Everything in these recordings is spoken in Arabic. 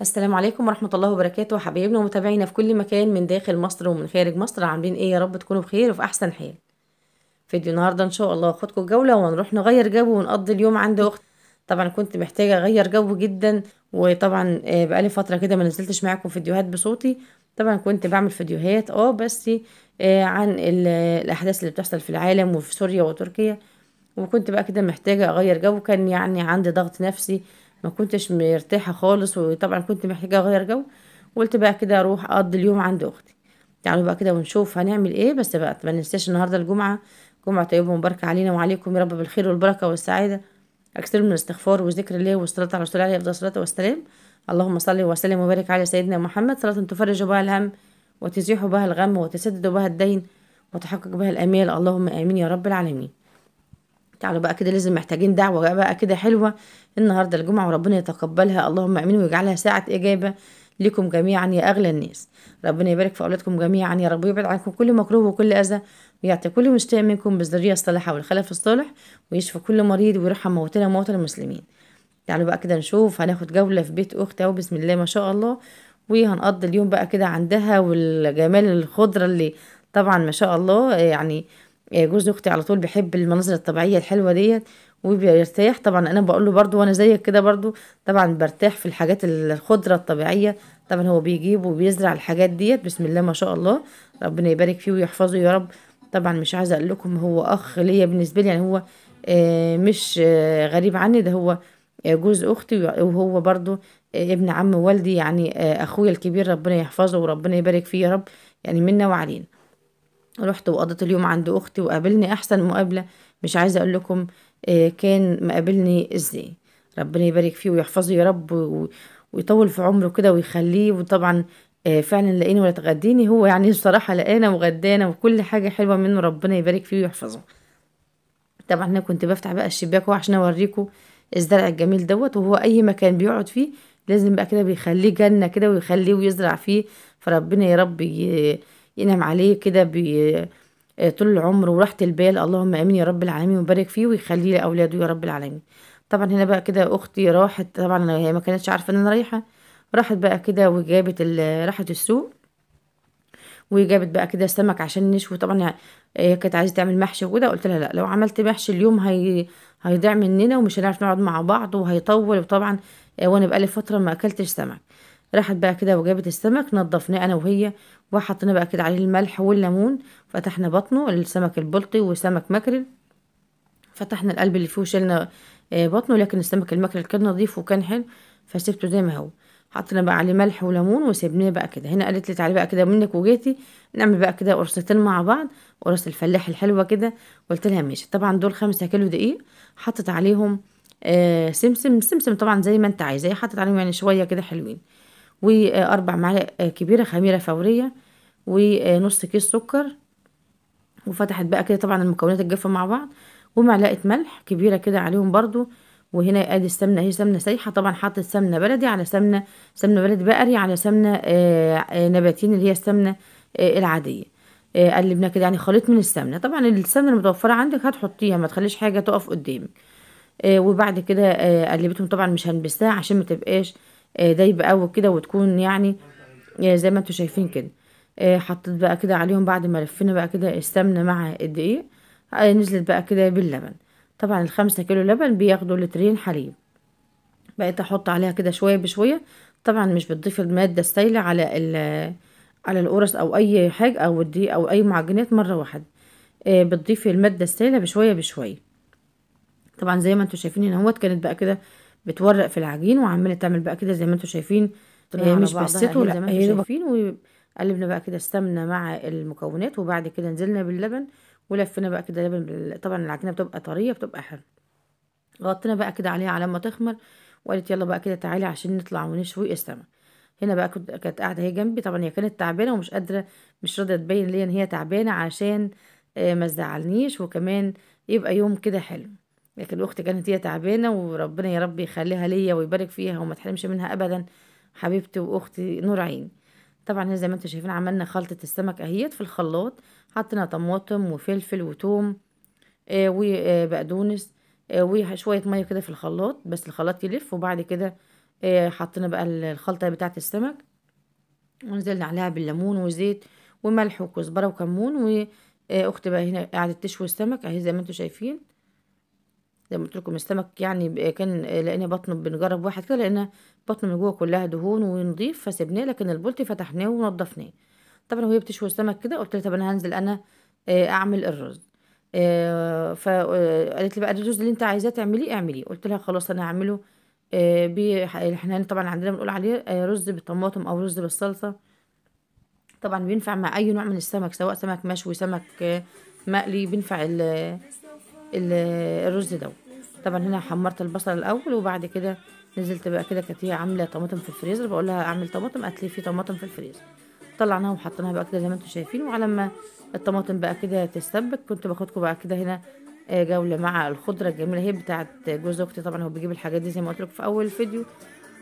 السلام عليكم ورحمة الله وبركاته حبايبنا ومتابعينا في كل مكان من داخل مصر ومن خارج مصر عاملين ايه يا رب تكونوا بخير وفي احسن حال فيديو النهاردة ان شاء الله هاخدكم جولة وهنروح نغير جو ونقضي اليوم عند اختي طبعا كنت محتاجة اغير جو جدا وطبعا آه، بقالي فترة كده ما نزلتش معاكم فيديوهات بصوتي طبعا كنت بعمل فيديوهات اه بس آه، عن الاحداث اللي بتحصل في العالم وفي سوريا وتركيا وكنت بقى كده محتاجة اغير جو كان يعني عندي ضغط نفسي ما كنتش مرتاحه خالص وطبعا كنت محتاجه اغير جو قلت بقى كده اروح اقضي اليوم عند اختي تعالوا بقى كده ونشوف هنعمل ايه بس بقى ما ننساش النهارده الجمعه جمعه طيبه ومباركه علينا وعليكم يا رب بالخير والبركه والسعاده اكثر من الاستغفار وذكر الله والصلاه على رسول الله افضل الصلاه والسلام اللهم صل وسلم وبارك على سيدنا محمد صلاه تفرج بها الهم وتزيح بها الغم وتسدد بها الدين وتحقق بها الامال اللهم امين يا رب العالمين تعالوا بقى كده لازم محتاجين دعوة بقى كده حلوة النهاردة الجمعة وربنا يتقبلها اللهم امين ويجعلها ساعة إجابة لكم جميعا يا أغلى الناس ربنا يبارك في أولادكم جميعا يا رب يبعد عنكم كل مكروه وكل أذى ويعطي كل مشتاق منكم بالذرية الصالحة والخلف الصالح ويشفى كل مريض ويرحم موتنا وموتى المسلمين تعالوا بقى كده نشوف هناخد جولة في بيت أخت أهو بسم الله ما شاء الله وهنقضي اليوم بقى كده عندها والجمال الخضرة اللي طبعا ما شاء الله يعني آه، جوز اختي على طول بيحب المناظر الطبيعيه الحلوه ديت وبيرتاح طبعا انا بقول له برده وانا زيك كده برده طبعا برتاح في الحاجات الخضره الطبيعيه طبعا هو بيجيب وبيزرع الحاجات ديت بسم الله ما شاء الله ربنا يبارك فيه ويحفظه يا رب طبعا مش عايزه اقول لكم هو اخ ليا بالنسبه لي يعني هو آه، مش آه، غريب عني ده هو جوز اختي وهو برضو ابن عم والدي يعني اخويا الكبير ربنا يحفظه وربنا يبارك فيه يا رب يعني منا وعلينا رحت وقضيت اليوم عند اختي وقابلني احسن مقابله مش عايزه اقول لكم آه، كان مقابلني ازاي ربنا يبارك فيه ويحفظه يا رب ويطول في عمره كده ويخليه وطبعا آه، فعلا لقيني ولا تغديني هو يعني بصراحه لقانا وغدانا وكل حاجه حلوه منه ربنا يبارك فيه ويحفظه طبعا انا كنت بفتح بقى الشباك عشان اوريكم الزرع الجميل دوت وهو اي مكان بيقعد فيه لازم بقى كده بيخليه جنه كده ويخليه ويزرع فيه فربنا يا رب ينعم عليه كده آه، طول العمر وراحة البال اللهم امين يا رب العالمين وبارك فيه ويخليه لاولاده يا رب العالمين طبعا هنا بقى كده اختي راحت طبعا هي ما كانتش عارفه ان انا رايحه راحت بقى كده وجابت راحت السوق وجابت بقى كده سمك عشان نشوي طبعا هي كانت عايزه تعمل محشي وكده قلت لها لا لو عملت محشي اليوم هي هيضيع مننا ومش هنعرف نقعد مع بعض وهيطول وطبعا آه، وانا بقالي فتره ما اكلتش سمك راحت بقى كده وجابت السمك نضفناه انا وهي وحطينا بقى كده عليه الملح والليمون فتحنا بطنه السمك البلطي وسمك مكرل فتحنا القلب اللي فيه وشلنا آه، بطنه لكن السمك المكرل كان نظيف وكان حلو فسبته زي ما هو حطينا بقى عليه ملح وليمون وسيبناه بقى كده هنا قالت لي تعالي بقى كده منك وجيتي نعمل بقى كده قرصتين مع بعض قرص الفلاح الحلوه كده قلت لها ماشي طبعا دول خمسة كيلو دقيق حطت عليهم آه سمسم سمسم طبعا زي ما انت عايزه حطت عليهم يعني شويه كده حلوين واربع معالق كبيرة خميرة فورية ونص كيس سكر وفتحت بقى كده طبعا المكونات الجافة مع بعض ومعلقة ملح كبيرة كده عليهم برضو وهنا ادي السمنه هي سمنه سايحه طبعا حاطه سمنه بلدي على سمنه سمنه بلدي بقري على سمنه آه، آه، نباتين اللي هي السمنه آه، العاديه قلبنا كده يعني خليط من السمنه طبعا السمنه المتوفره عندك هتحطيها ما تخليش حاجه تقف قدامك وبعد كده قلبتهم طبعا مش هنبسها عشان ما تبقاش آه، دايبه قوي كده وتكون يعني آه، زي ما انتوا شايفين كده آه، حطيت بقى كده عليهم بعد ما لفينا بقى كده السمنه مع الدقيق نزلت بقى كده باللبن طبعا الخمسة كيلو لبن بياخدوا لترين حليب بقيت احط عليها كده شويه بشويه طبعا مش بتضيف الماده السائله على ال على القرص او اي حاجه او الدقيق او اي معجنات مره واحده بتضيف الماده السائله بشويه بشويه طبعا زي ما انتوا شايفين هنا كانت بقى كده بتورق في العجين وعماله تعمل بقى كده زي ما انتم شايفين آه، يعني هي مش بسته لا هي شايفين وقلبنا بقى كده السمنه مع المكونات وبعد كده نزلنا باللبن ولفينا بقى كده لبن بال... طبعا العجينه بتبقى طريه بتبقى حلوه غطينا بقى كده عليها على ما تخمر وقالت يلا بقى كده تعالي عشان نطلع ونشوي السمك هنا بقى كنت كانت قاعده هي جنبي طبعا هي كانت تعبانه ومش قادره مش راضيه تبين ليا ان هي تعبانه عشان آه، ما تزعلنيش وكمان يبقى يوم كده حلو لكن الاخت كانت هي تعبانه وربنا يا رب يخليها ليا ويبارك فيها وما تحرمش منها ابدا حبيبتي واختي نور عين طبعا زي ما انتم شايفين عملنا خلطه السمك اهيت في الخلاط حطينا طماطم وفلفل وتوم آه وبقدونس آه وشويه ميه كده في الخلاط بس الخلاط يلف وبعد كده آه حطينا بقى الخلطه بتاعه السمك ونزلنا عليها بالليمون وزيت وملح وكزبره وكمون واختي بقى هنا قاعده تشوي السمك اهي زي ما انتم شايفين زي ما قلت لكم السمك يعني كان آه، لقينا بطنه بنجرب واحد كده لقينا بطنه من جوه كلها دهون ونضيف فسيبناه لكن البولتي فتحناه ونضفناه طبعا وهي بتشوي السمك كده قلت لها طب انا هنزل انا آه، اعمل الرز آه، فقالت لي بقى الرز اللي انت عايزاه تعمليه اعمليه قلت لها خلاص انا هعمله احنا طبعا عندنا بنقول عليه رز بالطماطم او رز بالصلصه طبعا بينفع مع اي نوع من السمك سواء سمك مشوي سمك مقلي بينفع الرز ده طبعا هنا حمرت البصل الاول وبعد كده نزلت بقى كده كانت هي عامله طماطم في الفريزر بقول لها اعمل طماطم قالت لي في طماطم في الفريزر طلعناها وحطيناها بقى كده زي ما انتم شايفين وعلى ما الطماطم بقى كده تستبك كنت باخدكم بقى كده هنا آه، جوله مع الخضره الجميله هي بتاعه جوز اختي طبعا هو بيجيب الحاجات دي زي ما قلت لكم في اول الفيديو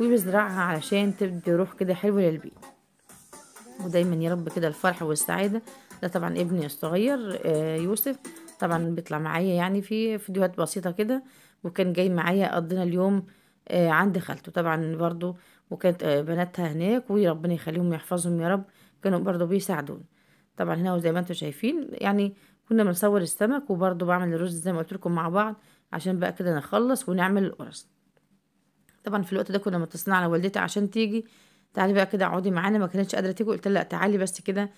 وبيزرعها علشان تدي روح كده حلوه للبيت ودايما يا رب كده الفرح والسعاده ده طبعا ابني الصغير آه، يوسف طبعا بيطلع معايا يعني في فيديوهات بسيطة كده وكان جاي معايا قضينا اليوم آه، عند خالته طبعا برضو وكانت آه، بناتها هناك وربنا يخليهم ويحفظهم يا رب كانوا برضو بيساعدون طبعا هنا زي ما انتم شايفين يعني كنا بنصور السمك وبرضو بعمل الرز زي ما قلت لكم مع بعض عشان بقى كده نخلص ونعمل القرص طبعا في الوقت ده كنا متصلين على والدتي عشان تيجي تعالي بقى كده اقعدي معانا ما كانتش قادره تيجي قلت لها لا تعالي بس كده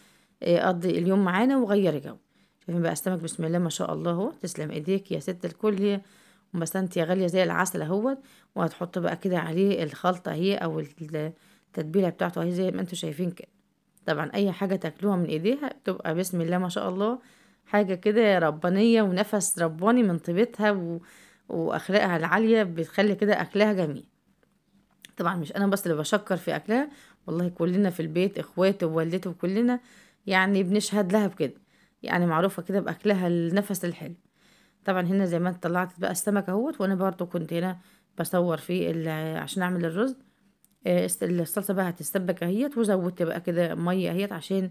آه، قضي اليوم معانا وغيري جو شايفين بقى السمك بسم الله ما شاء الله اهو تسلم ايديك يا ست الكل هي بسنت يا غاليه زي العسل اهوت وهتحط بقى كده عليه الخلطه اهي او التتبيله بتاعته اهي زي ما انتوا شايفين كده طبعا اي حاجه تاكلوها من ايديها بتبقى بسم الله ما شاء الله حاجه كده ربانيه ونفس رباني من طيبتها و... واخلاقها العاليه بتخلي كده اكلها جميل طبعا مش انا بس اللي بشكر في اكلها والله كلنا في البيت اخواتي ووالدتي وكلنا يعني بنشهد لها بكده يعني معروفة كده بأكلها النفس الحلو طبعا هنا زي ما انت طلعت بقى السمك اهوت وانا برضو كنت هنا بصور فيه عشان اعمل الرز آه، الصلصة بقى هتتسبك اهيت وزودت بقى كده مية اهيت عشان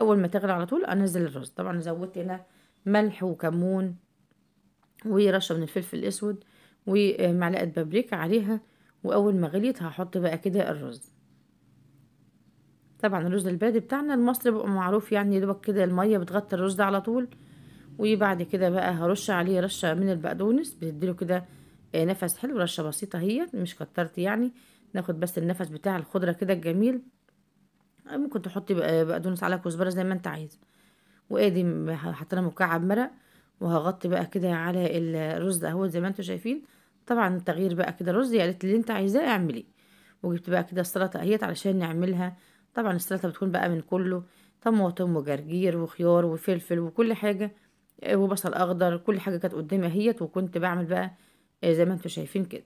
اول ما تغلي على طول انزل الرز طبعا زودت هنا ملح وكمون ورشة من الفلفل الاسود ومعلقة بابريكا عليها واول ما غليت هحط بقى كده الرز طبعا الرز البلدي بتاعنا المصري بيبقى معروف يعني دوبك كده الميه بتغطي الرز ده على طول وبعد كده بقى هرش عليه رشه من البقدونس بتديله كده آه، نفس حلو رشه بسيطه هي مش كترت يعني ناخد بس النفس بتاع الخضره كده الجميل آه، ممكن تحطي بقدونس على كزبره زي ما انت عايزه وادي حطينا مكعب مرق وهغطي بقى كده على الرز اهو زي ما انتم شايفين طبعا تغيير بقى كده رز يا ريت اللي انت عايزاه اعمليه وجبت بقى كده السلطه اهيت علشان نعملها طبعا السلطة بتكون بقى من كله طماطم وجرجير وخيار وفلفل وكل حاجة آه، وبصل أخضر كل حاجة كانت قدامي اهيت وكنت بعمل بقى آه، زي ما انتم شايفين كده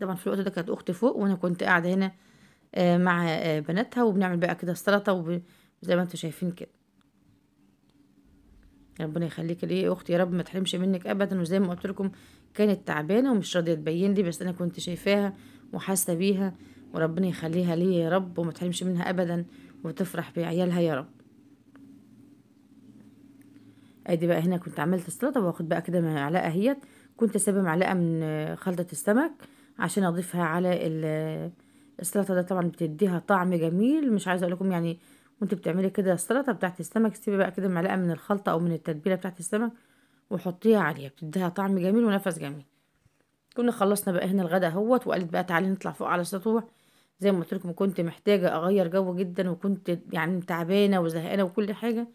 طبعا في الوقت ده كانت أختي فوق وأنا كنت قاعدة هنا آه، مع بناتها وبنعمل بقى كده السلطة زي ما انتم شايفين كده ربنا يخليك ليه يا اختي يا رب ما تحرمش منك ابدا وزي ما قلت لكم كانت تعبانه ومش راضيه تبين لي بس انا كنت شايفاها وحاسه بيها وربنا يخليها لي يا رب وما تحرمش منها أبدا وتفرح بعيالها يا رب ادي بقى هنا كنت عملت السلطه واخد بقى كده معلقه اهيت كنت سايبه معلقه من خلطه السمك عشان اضيفها على السلطه ده طبعا بتديها طعم جميل مش عايزه اقول لكم يعني وانت بتعملي كده السلطه بتاعت السمك سيبي بقى كده معلقه من الخلطه او من التتبيله بتاعت السمك وحطيها عليها بتديها طعم جميل ونفس جميل كنا خلصنا بقى هنا الغدا اهوت وقالت بقى تعالي نطلع فوق على السطوح زي ما قلت لكم كنت محتاجة اغير جو جدا وكنت يعني تعبانة وزهقانة وكل حاجة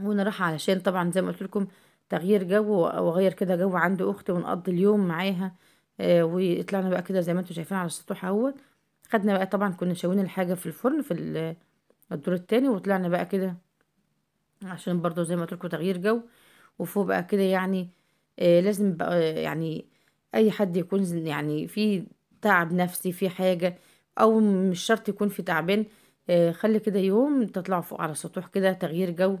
وانا رايحة علشان طبعا زي ما قلت لكم تغيير جو واغير كده جو عند اختي ونقضي اليوم معاها آه، وطلعنا بقى كده زي ما انتم شايفين على السطوح اهوت خدنا بقى طبعا كنا شاوين الحاجة في الفرن في الدور التاني وطلعنا بقى كده عشان برضو زي ما قلت لكم تغيير جو وفوق بقى كده يعني آه، لازم بقى يعني اي حد يكون يعني في تعب نفسي في حاجة أو مش شرط يكون في تعبان آه، خلي كده يوم تطلعوا فوق على السطوح كده تغيير جو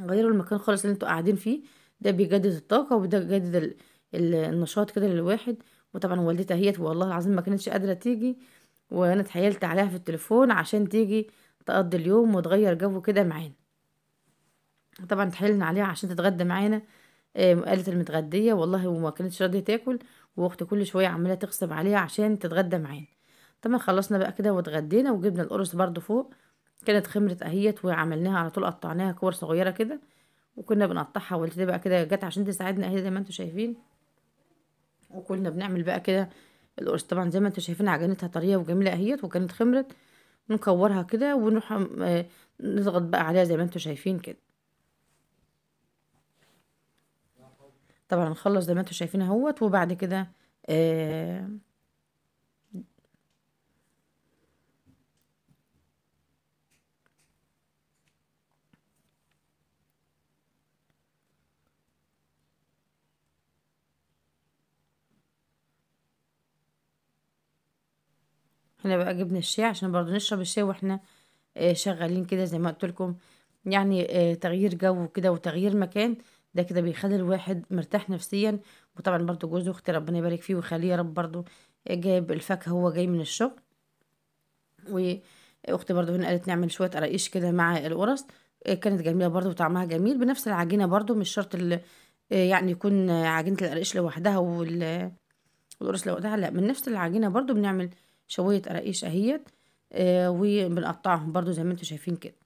غيروا المكان خالص اللي انتوا قاعدين فيه ده بيجدد الطاقة وده بيجدد النشاط كده للواحد وطبعا والدتها هي والله العظيم ما كانتش قادرة تيجي وانا اتحيلت عليها في التليفون عشان تيجي تقضي اليوم وتغير جو كده معانا طبعا اتحيلنا عليها عشان تتغدى معانا آه، قالت المتغدية والله وما كانتش راضية تاكل واختي كل شويه عماله تغصب عليها عشان تتغدى معانا طبعا خلصنا بقى كده واتغدينا وجبنا القرص برضو فوق كانت خمرة اهيت وعملناها على طول قطعناها كور صغيره كده وكنا بنقطعها والدتي بقى كده جت عشان تساعدنا اهي زي ما انتم شايفين وكنا بنعمل بقى كده القرص طبعا زي ما انتم شايفين عجنتها طريه وجميله اهيت وكانت خمرت نكورها كده ونروح آه، نضغط بقى عليها زي ما انتم شايفين كده طبعا هنخلص زي ما انتوا شايفين اهوت وبعد كده آه هنا بقى جبنا الشاي عشان برضو نشرب الشاي واحنا آه، شغالين كده زي ما قلت لكم يعني آه، تغيير جو كده وتغيير مكان ده كده بيخلي الواحد مرتاح نفسيا وطبعا برضو جوز اختي ربنا يبارك فيه ويخليه يا رب برضو جايب الفاكهه هو جاي من الشغل واختي برضو هنا قالت نعمل شويه قراقيش كده مع القرص كانت جميله برضو وطعمها جميل بنفس العجينه برضو مش شرط يعني يكون عجينه القراقيش لوحدها وال القرص لوحدها لا من نفس العجينه برضو بنعمل شويه قراقيش اهيت آه، وبنقطعهم برضو زي ما انتم شايفين كده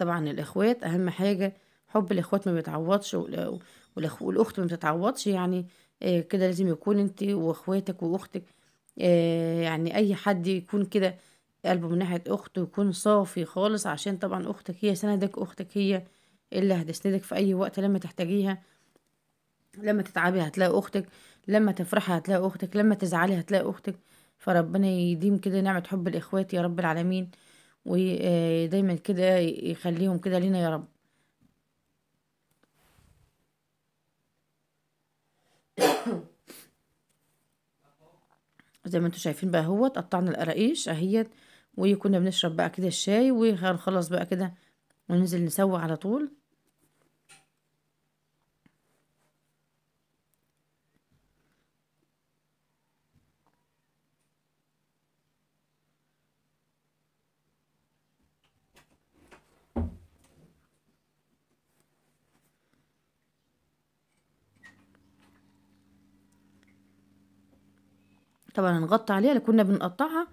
طبعا الاخوات اهم حاجه حب الاخوات ما بيتعوضش والاخت ما بتتعوضش يعني آه، كده لازم يكون انت واخواتك واختك آه، يعني اي حد يكون كده قلبه من ناحيه اخته يكون صافي خالص عشان طبعا اختك هي سندك اختك هي اللي هتسندك في اي وقت لما تحتاجيها لما تتعبي هتلاقي اختك لما تفرحي هتلاقي اختك لما تزعلي هتلاقي اختك فربنا يديم كده نعمه حب الاخوات يا رب العالمين ودايما كده يخليهم كده لينا يا رب زي ما انتم شايفين بقى هوت قطعنا القراقيش اهيت وكنا بنشرب بقى كده الشاي وهنخلص بقى كده وننزل نسوي على طول طبعا هنغطي عليها كنا بنقطعها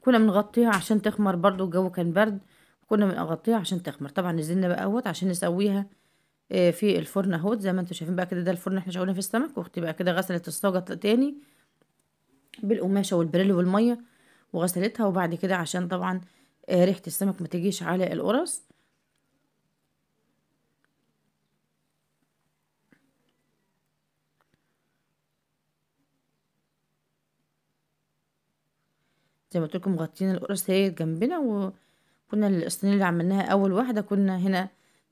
كنا بنغطيها عشان تخمر برضو الجو كان برد كنا بنغطيها عشان تخمر طبعا نزلنا بقى اهوت عشان نسويها آه، في الفرن اهوت زي ما انتم شايفين بقى كده ده الفرن احنا شغالين فيه السمك واختي بقى كده غسلت الصاجه تاني بالقماشه والبريل والميه وغسلتها وبعد كده عشان طبعا آه، ريحه السمك ما تجيش على القرص زي ما قلت لكم مغطيين القرص هي جنبنا وكنا الصينيه اللي عملناها اول واحده كنا هنا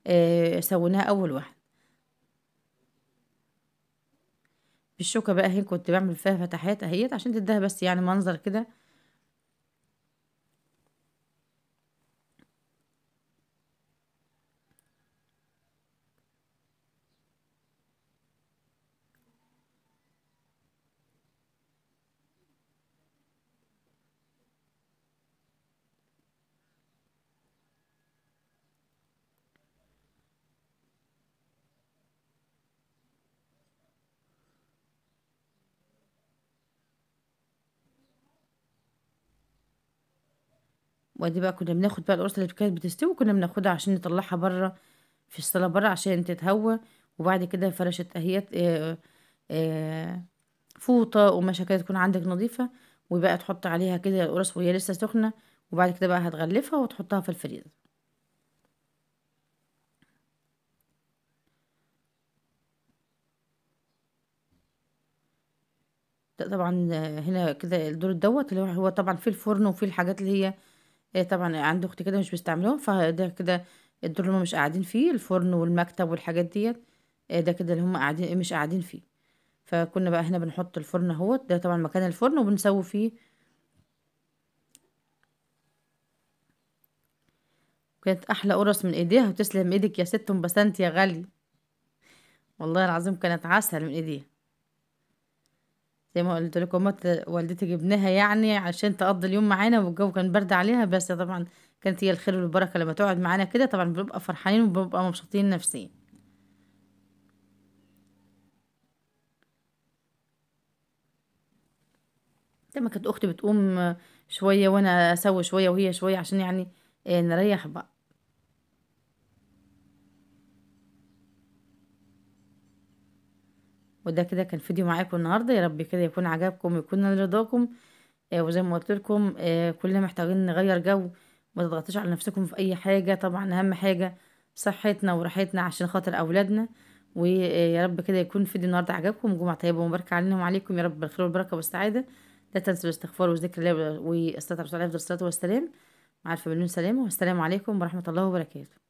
آه سويناها اول واحده بالشوكه بقى اهي كنت بعمل فيها فتحات اهيت عشان تديها بس يعني منظر كده وبعدين بقى كنا بناخد بقى القرصة اللي كانت بتستوي كنا بناخدها عشان نطلعها بره في الصالة بره عشان تتهوى وبعد كده فرشة آه، اهيات فوطة قماشة كده تكون عندك نظيفة وبقى تحط عليها كده القرص وهي لسه سخنة وبعد كده بقى هتغلفها وتحطها في الفريزر طبعا آه، هنا كده الدور دوت اللي هو طبعا في الفرن وفي الحاجات اللي هي آآ آه، طبعًا عنده أختي كده مش بيستعملوها، فده كده الدور اللي هُم مش قاعدين فيه، الفرن والمكتب والحاجات ديت آه، ده كده اللي هُم قاعدين مش قاعدين فيه. فكنا بقى هنا بنحط الفرن اهوت ده طبعًا مكان الفرن وبنسوّي فيه كانت أحلى قُرَص من إيديها، وتسلم إيدِك يا سِت أم بسنت يا غالي والله العظيم كانت عسل من إيديها. زي ما قلت لكم والدتي جبناها يعني عشان تقضي اليوم معانا والجو كان برد عليها بس طبعا كانت هي الخير والبركة لما تقعد معانا كده طبعا بنبقى فرحانين وبنبقى مبسوطين نفسيا لما كانت أختي بتقوم شوية وأنا أسوي شوية وهي شوية عشان يعني آه، نريح بقى وده كده كان فيديو معاكم النهارده يا رب كده يكون عجبكم ويكون لرضاكم آه وزي ما قلت لكم آه كلنا محتاجين نغير جو ما تضغطوش على نفسكم في اي حاجه طبعا اهم حاجه صحتنا وراحتنا عشان خاطر اولادنا ويا رب كده يكون فيديو النهارده عجبكم جمعه طيبه ومباركه علينا وعليكم يا رب بالخير والبركه والسعاده لا تنسوا الاستغفار والذكر الله واستغفر الله الصلاه والسلام مع الف مليون سلامه والسلام عليكم ورحمه الله وبركاته